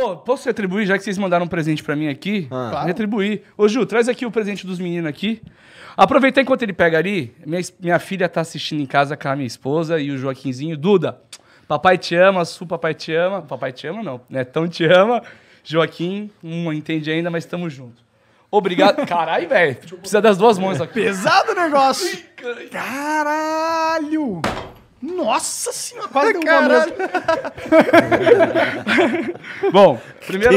Ô, posso retribuir, já que vocês mandaram um presente para mim aqui? Ah. Claro. Retribuir. Ô, Ju, traz aqui o presente dos meninos aqui. Aproveitar enquanto ele pega ali, minha, minha filha tá assistindo em casa com a minha esposa e o Joaquinzinho. Duda, papai te ama, Su, papai te ama. Papai te ama, não, netão né? te ama. Joaquim, não entende ainda, mas estamos juntos. Obrigado. Caralho, velho. Precisa das duas mãos aqui. Pesado o negócio. Caralho! Nossa senhora, quase deu um Bom, primeiro.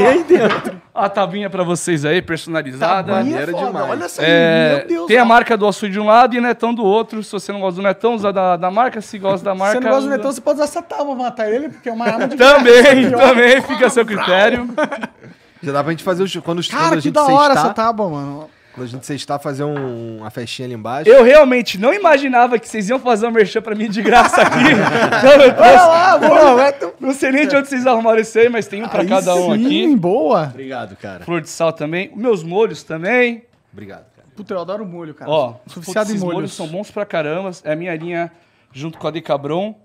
A, a tabinha para vocês aí, personalizada. Maneira é demais. Olha essa aí, é, meu Deus. Tem a marca do açúcar de um lado e netão do outro. Se você não gosta do netão, usa da, da marca. Se gosta da marca. Se você não gosta do netão, você pode usar essa tábua pra matar ele, porque é uma arma de Também, também, fica a seu critério. Já dá pra gente fazer o. Quando os Cara, quando a gente que da hora está... essa tábua, mano. Quando a gente se está fazer um, uma festinha ali embaixo. Eu realmente não imaginava que vocês iam fazer um merchan pra mim de graça aqui. não, Olha lá, boa, não sei nem de onde vocês arrumaram isso aí, mas tem um pra aí cada um sim, aqui. boa. Obrigado, cara. Flor de sal também. Meus molhos também. Obrigado, cara. Puta, eu adoro molho, cara. Ó, Suficiado esses molhos. molhos são bons pra caramba. É a minha linha junto com a Decabron.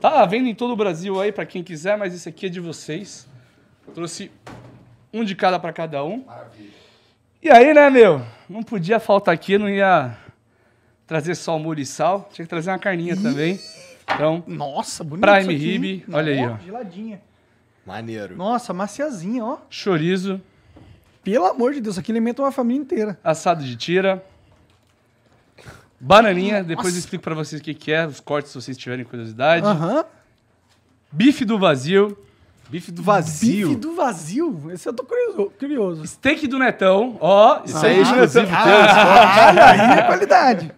Tá vendo em todo o Brasil aí, pra quem quiser, mas esse aqui é de vocês. Trouxe um de cada pra cada um. Maravilha. E aí, né, meu? Não podia faltar aqui, não ia trazer só o molho e sal. Tinha que trazer uma carninha Ih. também. Então, Nossa, bonito Prime isso aqui, Rib, olha aí, ó. Geladinha. Maneiro. Nossa, maciazinha, ó. Chorizo. Pelo amor de Deus, aqui alimenta uma família inteira. Assado de tira. Bananinha, depois eu explico pra vocês o que, que é, os cortes se vocês tiverem curiosidade. Aham. Bife do vazio. Bife do vazio. Bife do vazio? Esse eu tô curioso. curioso. Steak do Netão, ó. Isso ah, aí é exclusivo. Ah, ah, aí é qualidade.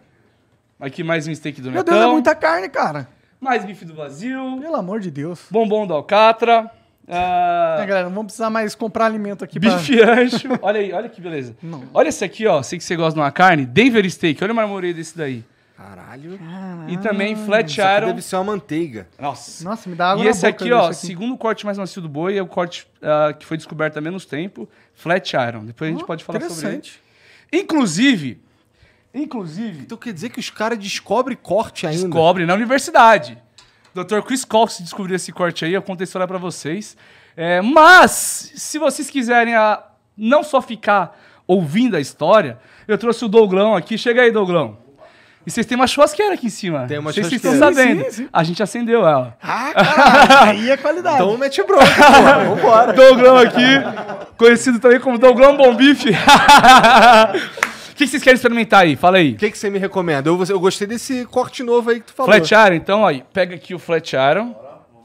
Aqui mais um steak do Meu Netão. Meu Deus, é muita carne, cara. Mais bife do vazio. Pelo amor de Deus. Bombom da Alcatra. Ah, é, galera, não vamos precisar mais comprar alimento aqui. Bife pra... ancho. olha aí, olha que beleza. Não. Olha esse aqui, ó. Sei que você gosta de uma carne. Denver Steak. Olha o marmoreio desse daí. Caralho. Caralho. E também flat iron. deve ser uma manteiga. Nossa. Nossa, me dá água E esse aqui, ó, aqui. segundo corte mais macio do boi, é o corte uh, que foi descoberto há menos tempo, flat iron. Depois oh, a gente pode falar sobre ele. Inclusive, inclusive... Então quer dizer que os caras descobrem corte ainda? Descobre na universidade. Dr. Chris Cox descobriu esse corte aí, eu contei a história pra vocês. É, mas, se vocês quiserem a, ah, não só ficar ouvindo a história, eu trouxe o Douglão aqui. Chega aí, Douglão. E vocês têm uma churrasqueira aqui em cima. Tem uma vocês churrasqueira. Vocês estão sabendo. Sim, sim, sim. A gente acendeu ela. Ah, caralho. aí é qualidade. Então mete bronca, pô. Vambora. Douglão aqui, conhecido também como Douglão Bombife. O que, que vocês querem experimentar aí? Fala aí. O que, que você me recomenda? Eu, eu gostei desse corte novo aí que tu falou. Flat Iron, então, aí, pega aqui o Flat Iron.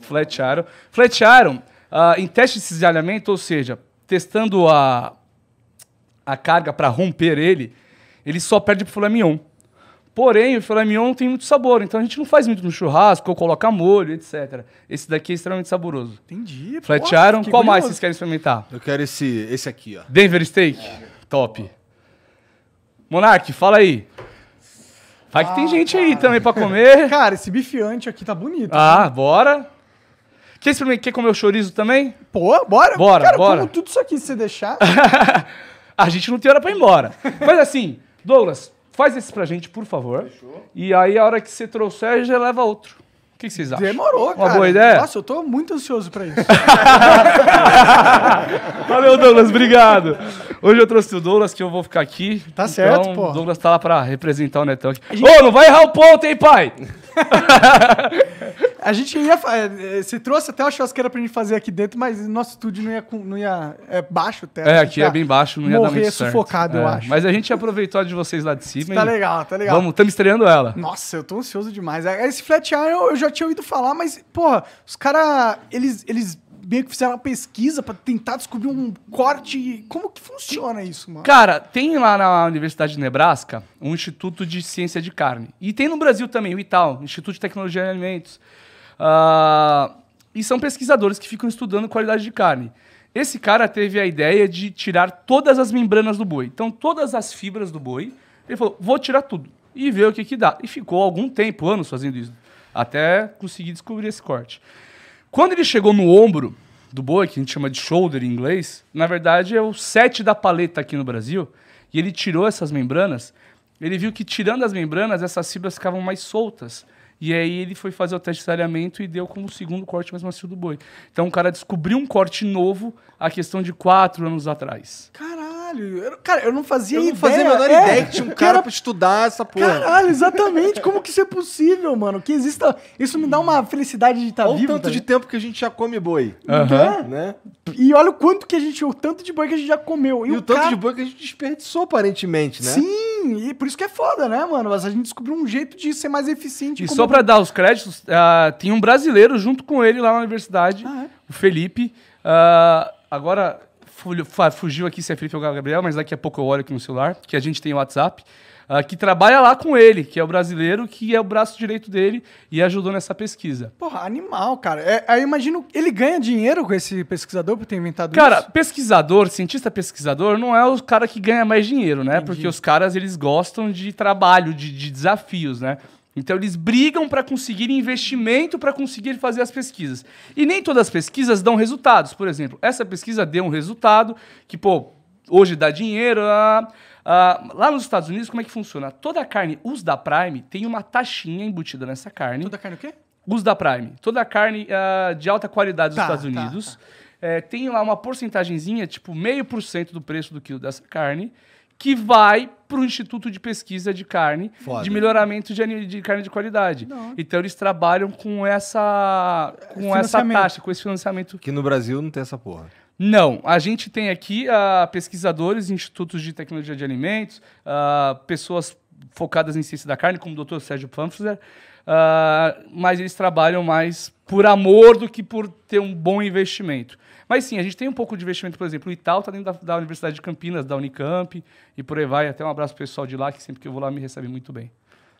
Flat Iron. Flat Iron, uh, em teste de cisalhamento, ou seja, testando a, a carga para romper ele, ele só perde pro filé mignon. Porém, o filé mignon tem muito sabor, então a gente não faz muito no churrasco, ou coloca molho, etc. Esse daqui é extremamente saboroso. Entendi. Flat Iron, qual mais vocês querem experimentar? Eu quero esse, esse aqui, ó. Denver Steak? É. Top. Monark, fala aí. Vai ah, que tem ah, gente cara. aí também pra comer. cara, esse bifiante aqui tá bonito. Ah, né? bora. Quer, quer comer o chorizo também? Pô, bora. Bora, cara, bora. como tudo isso aqui se deixar. a gente não tem hora pra ir embora. Mas assim, Douglas, Faz esse pra gente, por favor. Fechou. E aí, a hora que você trouxer, já leva outro. O que vocês acham? Demorou, Uma cara. Uma boa ideia? Nossa, eu tô muito ansioso pra isso. Valeu, Douglas. Obrigado. Hoje eu trouxe o Douglas, que eu vou ficar aqui. Tá então, certo, pô. O Douglas tá lá pra representar o Netão aqui. Ô, oh, não vai errar o ponto, hein, pai? A gente ia. É, é, você trouxe até uma churrasqueira pra gente fazer aqui dentro, mas nosso estúdio não ia. Não ia é baixo até. É, aqui é bem baixo, não ia dar muito sufocado, certo. sufocado, eu é, acho. Mas a gente aproveitou a de vocês lá de cima. Tá legal, tá legal. Vamos, estamos estreando ela. Nossa, eu tô ansioso demais. Esse Flat Iron eu, eu já tinha ouvido falar, mas, porra, os caras. Eles, eles meio que fizeram uma pesquisa para tentar descobrir um corte. Como que funciona isso, mano? Cara, tem lá na Universidade de Nebraska um Instituto de Ciência de Carne. E tem no Brasil também, o ITAL, Instituto de Tecnologia de Alimentos. Uh, e são pesquisadores que ficam estudando qualidade de carne. Esse cara teve a ideia de tirar todas as membranas do boi. Então, todas as fibras do boi, ele falou: vou tirar tudo e ver o que, que dá. E ficou algum tempo, anos fazendo isso, até conseguir descobrir esse corte. Quando ele chegou no ombro do boi, que a gente chama de shoulder em inglês, na verdade é o sete da paleta aqui no Brasil, e ele tirou essas membranas, ele viu que tirando as membranas, essas fibras ficavam mais soltas. E aí ele foi fazer o teste de salhamento e deu como o segundo corte mais macio do boi. Então o cara descobriu um corte novo a questão de quatro anos atrás. Caralho! Eu, cara, eu não fazia eu não fazia a menor é, ideia que tinha um cara pra estudar essa porra. Caralho, exatamente! Como que isso é possível, mano? Que exista... Isso me dá uma felicidade de estar tá olha vivo. Olha o tanto de tempo que a gente já come boi. Uhum. Né? É. E olha o quanto que a gente... O tanto de boi que a gente já comeu. E, e o, o cara... tanto de boi que a gente desperdiçou, aparentemente, né? Sim! e por isso que é foda, né, mano? Mas a gente descobriu um jeito de ser mais eficiente. E só para dar os créditos, uh, ah, tem um brasileiro junto com ele lá na universidade, ah, é? o Felipe. Uh, agora fugiu aqui se é Felipe ou Gabriel, mas daqui a pouco eu olho aqui no celular, que a gente tem o WhatsApp uh, que trabalha lá com ele, que é o brasileiro, que é o braço direito dele e ajudou nessa pesquisa. Porra, animal, cara. É, eu imagino, ele ganha dinheiro com esse pesquisador por ter inventado cara, isso? Cara, pesquisador, cientista pesquisador, não é o cara que ganha mais dinheiro, né? Entendi. Porque os caras, eles gostam de trabalho, de, de desafios, né? Então eles brigam para conseguir investimento para conseguir fazer as pesquisas. E nem todas as pesquisas dão resultados. Por exemplo, essa pesquisa deu um resultado que, pô, hoje dá dinheiro. Ah, Uh, lá nos Estados Unidos, como é que funciona? Toda carne us da Prime tem uma taxinha embutida nessa carne. Toda carne o quê? Us da Prime. Toda carne uh, de alta qualidade dos tá, Estados tá, Unidos. Tá, tá. É, tem lá uma porcentagemzinha, tipo meio por cento do preço do quilo dessa carne, que vai para o Instituto de Pesquisa de Carne, Foda. de melhoramento de, de, carne de qualidade. Não. Então eles trabalham com essa com é essa taxa, com esse financiamento. Que no Brasil não tem essa porra. Não, a gente tem aqui uh, pesquisadores, institutos de tecnologia de alimentos, uh, pessoas focadas em ciência da carne, como o Dr. Sérgio Panfler, uh, ah, mas eles trabalham mais por amor do que por ter um bom investimento. Mas sim, a gente tem um pouco de investimento, por exemplo, o Itaú está dentro da, da Universidade de Campinas, da Unicamp, e por aí vai. Até um abraço pessoal de lá, que sempre que eu vou lá me recebe muito bem.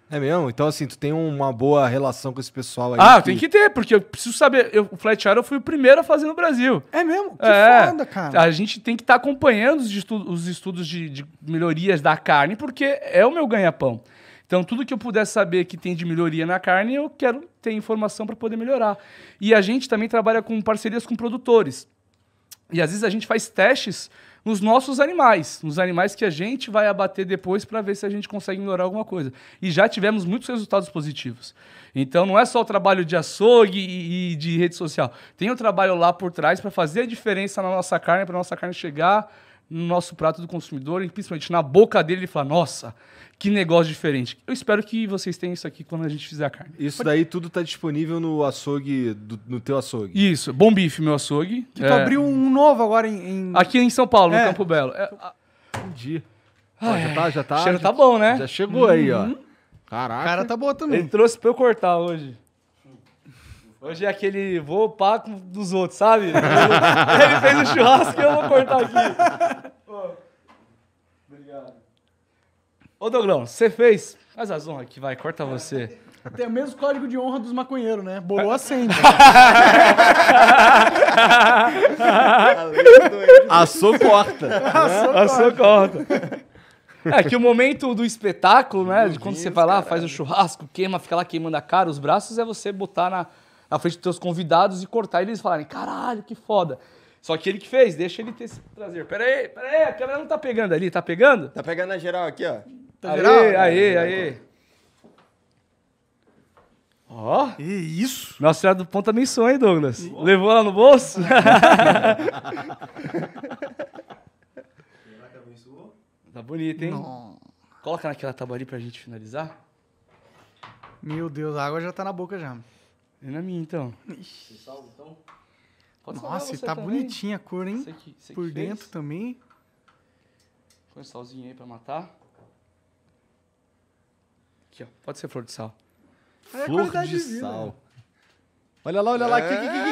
É mesmo? Então, assim, tu tem uma boa relação com esse pessoal aí. Ah, que... tem que ter, porque eu preciso saber. Eu, o Flat Iron eu fui o primeiro a fazer no Brasil. É mesmo? Que é, foda, cara. A gente tem que estar tá acompanhando os, estu os estudos de, de, melhorias da carne, porque é o meu ganha-pão. Então, tudo que eu puder saber que tem de melhoria na carne, eu quero ter informação para poder melhorar. E a gente também trabalha com parcerias com produtores. E às vezes a gente faz testes nos nossos animais, nos animais que a gente vai abater depois para ver se a gente consegue melhorar alguma coisa. E já tivemos muitos resultados positivos. Então não é só o trabalho de açougue e, de rede social. Tem o um trabalho lá por trás para fazer a diferença na nossa carne, para nossa carne chegar no nosso prato do consumidor, e principalmente na boca dele, ele fala: Nossa, que negócio diferente. Eu espero que vocês tenham isso aqui quando a gente fizer a carne. Isso Pode... daí tudo tá disponível no açougue, do, no teu açougue. Isso, Bom Bife, meu açougue. Que é... tu abriu um novo agora em... em... Aqui em São Paulo, é. no Campo Belo. É... Entendi. Ai, ah, já tá, já tá. cheiro já, tá bom, né? Já chegou uhum. aí, ó. Uhum. Caraca. O cara tá bom também. Ele trouxe pra eu cortar hoje. Hoje é aquele vou pá dos outros, sabe? Ele fez o um churrasco e eu vou cortar aqui. Ô, Douglão, você fez. Faz as honras aqui, vai, corta você. Tem o mesmo código de honra dos maconheiros, né? Bolou acende. Assou corta. Passou, corta. É que o momento do espetáculo, né? De quando você vai lá, faz o churrasco, queima, fica lá queimando a cara, os braços, é você botar na, na frente dos seus convidados e cortar e eles falarem, caralho, que foda. Só que ele que fez, deixa ele ter esse prazer. Pera aí, pera aí, a câmera não tá pegando ali, tá pegando? Tá pegando na geral aqui, ó. Tá aê, geral? Aê, aê, é, tá. Ó. Que E isso? Nossa Senhora do ponta-missão, hein, Douglas. Levou ela no bolso? tá bonito, hein? Não. Coloca naquela tábua ali pra gente finalizar. Meu Deus, a água já tá na boca já. É na minha, então. Você salva, então? Nossa, tá também. bonitinha a cor, hein? Você que, você Por dentro fez? também. Põe um salzinho aí pra matar. Aqui, ó. Pode ser flor de sal. É flor de sal. Olha lá, olha lá. Que, que, que,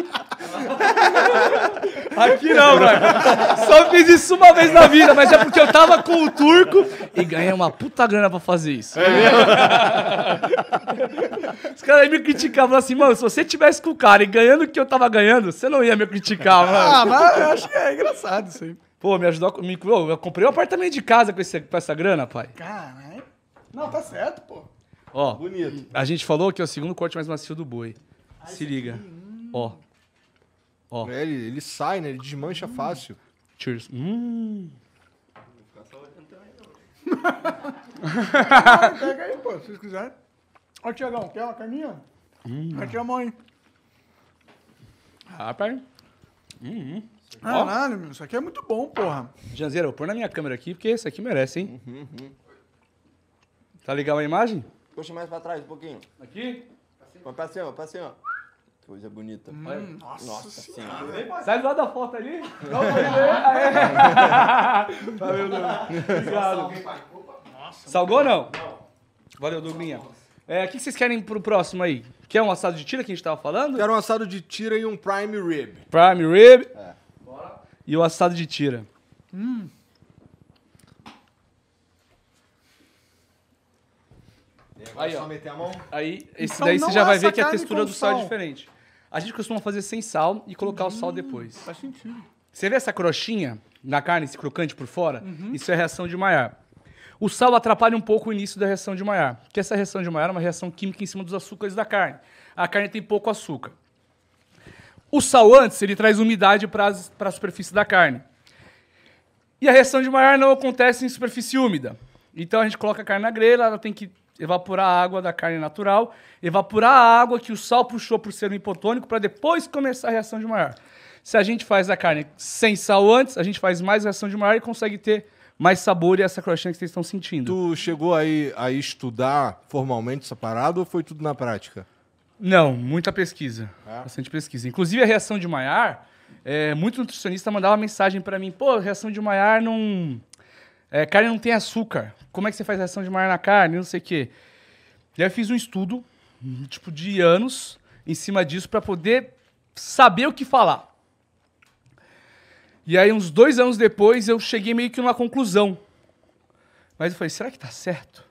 Aqui não, brother. Só fiz isso uma vez na vida, mas é porque eu tava com o turco e ganhei uma puta grana pra fazer isso. É Os caras aí me criticavam falavam assim, mano, se você tivesse com o cara e ganhando o que eu tava ganhando, você não ia me criticar, mano. Ah, mas eu acho que é engraçado isso aí. Pô, me ajudou. Me, eu comprei um apartamento de casa com, esse, com essa grana, pai. Caralho. Não, tá certo, pô. Ó. Bonito. A gente falou que é o segundo corte mais macio do boi. Ai, Se liga. Aqui, hum. Ó. Ó. É, ele, ele, sai, né? Ele desmancha hum. fácil. Cheers. Hum. Pega aí, pô, se vocês quiserem. Ó, Tiagão, quer uma carninha? Hum. Vai tirar a mãe. aí. Ah, Rapaz. Hum. hum. Caralho, isso aqui é muito bom, porra. Janzeira, eu vou pôr na minha câmera aqui, porque esse aqui merece, hein? Uhum, uhum. Tá legal a imagem? Puxa mais pra trás um pouquinho. Aqui? Vai pra cima, pra cima. Coisa bonita. Hum, nossa, nossa senhora. senhora. Sai do lado da foto ali. Não, ver. Valeu, Douglas. Obrigado. Salgou ou não? Não. Valeu, Douglinha. É, o que vocês querem pro próximo aí? Quer um assado de tira que a gente tava falando? Quero um assado de tira e um prime rib. Prime rib? É e o assado de tira. Hum. Aí, é ó. Aí, esse então daí você já é vai ver que a textura do sal, é diferente. A gente costuma fazer sem sal e colocar hum, o sal hum, depois. Faz sentido. Você vê essa crochinha na carne, esse crocante por fora? Uhum. Isso é reação de Maillard. O sal atrapalha um pouco o início da reação de Maillard, porque essa reação de Maillard é uma reação química em cima dos açúcares da carne. A carne tem pouco açúcar. O sal antes, ele traz umidade para a superfície da carne. E a reação de Maillard não acontece em superfície úmida. Então a gente coloca a carne na grelha, ela tem que evaporar a água da carne natural, evaporar a água que o sal puxou por ser um hipotônico para depois começar a reação de Maillard. Se a gente faz a carne sem sal antes, a gente faz mais reação de Maillard e consegue ter mais sabor e essa crochinha que vocês estão sentindo. Tu chegou aí a estudar formalmente essa parada ou foi tudo na prática? Não, muita pesquisa. É? Bastante pesquisa. Inclusive a reação de Maiar, é, muitos nutricionistas mandavam mensagem para mim: pô, reação de Maiar não. É, carne não tem açúcar. Como é que você faz reação de Maiar na carne? Não sei o quê. E aí eu fiz um estudo, tipo, de anos em cima disso para poder saber o que falar. E aí, uns dois anos depois, eu cheguei meio que numa conclusão. Mas eu falei, será que tá certo?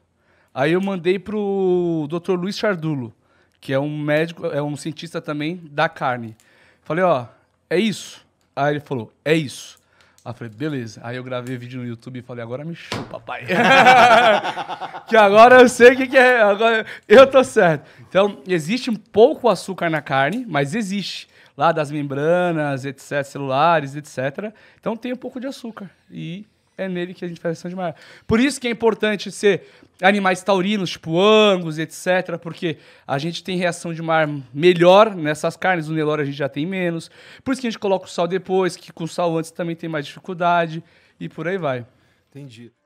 Aí eu mandei pro Dr. Luiz Chardulo que é um médico, é um cientista também da carne. Falei, ó, é isso. Aí ele falou, é isso. Aí eu falei, beleza. Aí eu gravei vídeo no YouTube e falei, agora me chupa, pai. que agora eu sei o que, que, é. Agora eu tô certo. Então, existe um pouco açúcar na carne, mas existe. Lá das membranas, etc., celulares, etc. Então tem um pouco de açúcar. E é nele que a gente faz a de mar. Por isso que é importante ser animais taurinos, tipo angus, etc., porque a gente tem reação de mar melhor nessas carnes, no Nelore a gente já tem menos. Por isso que a gente coloca o sal depois, que com o sal antes também tem mais dificuldade, e por aí vai. Entendi.